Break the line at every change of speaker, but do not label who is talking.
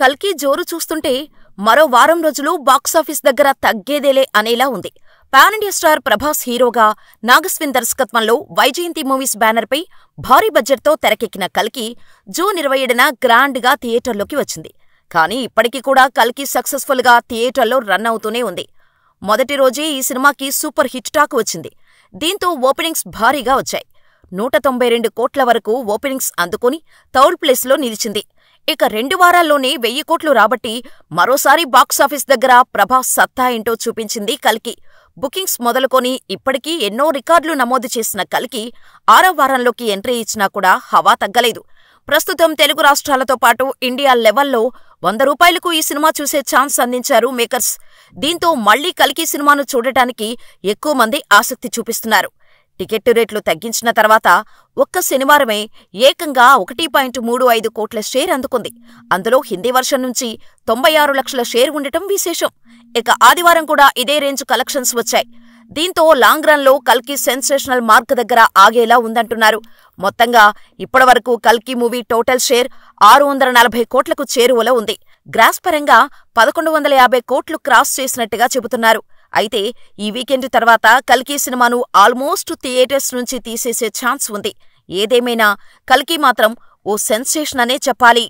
కల్కి జోరు చూస్తుంటే మరో వారం రోజులు బాక్సాఫీస్ దగ్గర తగ్గేదేలే అనేలా ఉంది పాన్ ఇండియా స్టార్ ప్రభాస్ హీరోగా నాగస్విన్ దర్శకత్వంలో వైజయంతి మూవీస్ బ్యానర్పై భారీ బడ్జెట్తో తెరకెక్కిన కల్కి జూన్ ఇరవై ఏడున గ్రాండ్గా థియేటర్లోకి వచ్చింది కానీ ఇప్పటికీ కూడా కల్కి సక్సెస్ఫుల్గా థియేటర్లో రన్ అవుతూనే ఉంది మొదటి రోజే ఈ సినిమాకి సూపర్ హిట్ టాక్ వచ్చింది దీంతో ఓపెనింగ్స్ భారీగా వచ్చాయి నూట తొంభై రెండు కోట్ల వరకు ఓపెనింగ్స్ అందుకుని థర్డ్ ప్లేస్లో నిలిచింది ఇక రెండు వారాల్లోనే వెయ్యి కోట్లు రాబట్టి మరోసారి బాక్సాఫీస్ దగ్గర ప్రభా సత్తా ఏంటో చూపించింది కల్కి బుకింగ్స్ మొదలుకొని ఇప్పటికీ ఎన్నో రికార్డులు నమోదు చేసిన కల్కి ఆరో వారంలోకి ఎంట్రీ ఇచ్చినా కూడా హవా తగ్గలేదు ప్రస్తుతం తెలుగు రాష్ట్రాలతో పాటు ఇండియా లెవెల్లో వంద రూపాయలకు ఈ సినిమా చూసే ఛాన్స్ అందించారు మేకర్స్ దీంతో మళ్లీ కలికి సినిమాను చూడటానికి ఎక్కువ మంది ఆసక్తి చూపిస్తున్నారు టికెట్టు రేట్లు తగ్గించిన తర్వాత ఒక్క శనివారమే ఏకంగా ఒకటి పాయింట్ మూడు ఐదు కోట్ల షేర్ అందుకుంది అందులో హిందీ వర్షం నుంచి తొంభై ఆరు లక్షల షేర్ ఉండటం విశేషం ఇక ఆదివారం కూడా ఇదే రేంజ్ కలెక్షన్స్ వచ్చాయి దీంతో లాంగ్ లో కల్కి సెన్సేషనల్ మార్క్ దగ్గర ఆగేలా ఉందంటున్నారు మొత్తంగా ఇప్పటివరకు కల్కి మూవీ టోటల్ షేర్ ఆరు వందల నలభై కోట్లకు చేరువలో ఉంది గ్రాస్ పరంగా పదకొండు వందల యాభై కోట్లు క్రాస్ చేసినట్టుగా చెబుతున్నారు అయితే ఈ వీకెండ్ తర్వాత కల్కీ సినిమాను ఆల్మోస్ట్ థియేటర్స్ నుంచి తీసేసే ఛాన్స్ ఉంది ఏదేమైనా కల్కి మాత్రం ఓ సెన్సేషన్ అనే చెప్పాలి